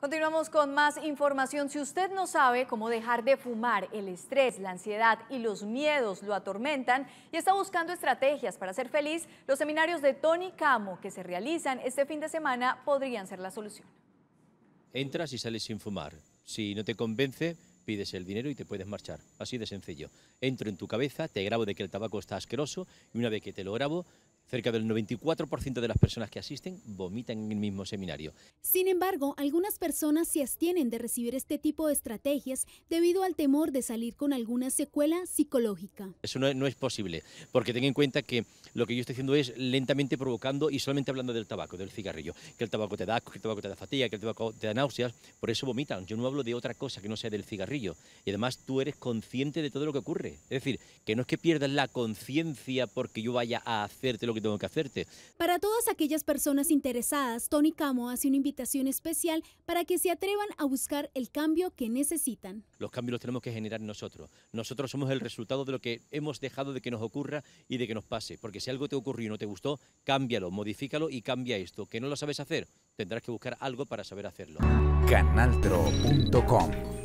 Continuamos con más información. Si usted no sabe cómo dejar de fumar, el estrés, la ansiedad y los miedos lo atormentan y está buscando estrategias para ser feliz, los seminarios de Tony Camo que se realizan este fin de semana podrían ser la solución. Entras y sales sin fumar. Si no te convence, pides el dinero y te puedes marchar. Así de sencillo. Entro en tu cabeza, te grabo de que el tabaco está asqueroso y una vez que te lo grabo, Cerca del 94% de las personas que asisten vomitan en el mismo seminario. Sin embargo, algunas personas se abstienen de recibir este tipo de estrategias debido al temor de salir con alguna secuela psicológica. Eso no, es posible, porque tenga en cuenta que lo que yo estoy haciendo es lentamente provocando y solamente hablando del tabaco, del cigarrillo. Que el tabaco te da asco, que el tabaco te da fatiga, que el tabaco te da náuseas, por eso vomitan. Yo no hablo de otra cosa que no sea del cigarrillo. Y además tú eres consciente de todo lo que ocurre. Es decir, que no es que pierdas la conciencia porque yo vaya a hacerte lo que tengo que hacerte. Para todas aquellas personas interesadas, Tony Camo hace una invitación especial para que se atrevan a buscar el cambio que necesitan. Los cambios los tenemos que generar nosotros. Nosotros somos el resultado de lo que hemos dejado de que nos ocurra y de que nos pase. Porque si algo te ocurrió y no te gustó, cámbialo, modifícalo y cambia esto. Que no lo sabes hacer, tendrás que buscar algo para saber hacerlo. Canaltro.com